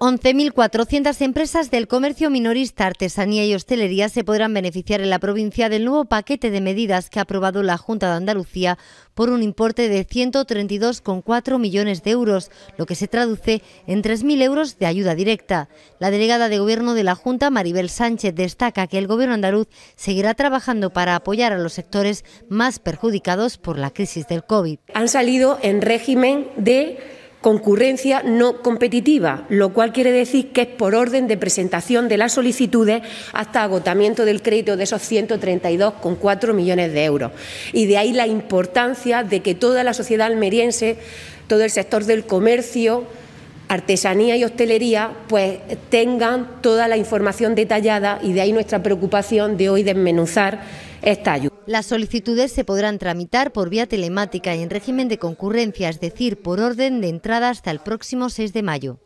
11.400 empresas del comercio minorista, artesanía y hostelería se podrán beneficiar en la provincia del nuevo paquete de medidas que ha aprobado la Junta de Andalucía por un importe de 132,4 millones de euros, lo que se traduce en 3.000 euros de ayuda directa. La delegada de Gobierno de la Junta, Maribel Sánchez, destaca que el Gobierno andaluz seguirá trabajando para apoyar a los sectores más perjudicados por la crisis del COVID. Han salido en régimen de concurrencia no competitiva, lo cual quiere decir que es por orden de presentación de las solicitudes hasta agotamiento del crédito de esos 132,4 millones de euros. Y de ahí la importancia de que toda la sociedad almeriense, todo el sector del comercio, artesanía y hostelería, pues tengan toda la información detallada y de ahí nuestra preocupación de hoy desmenuzar esta ayuda. Las solicitudes se podrán tramitar por vía telemática y en régimen de concurrencia, es decir, por orden de entrada hasta el próximo 6 de mayo.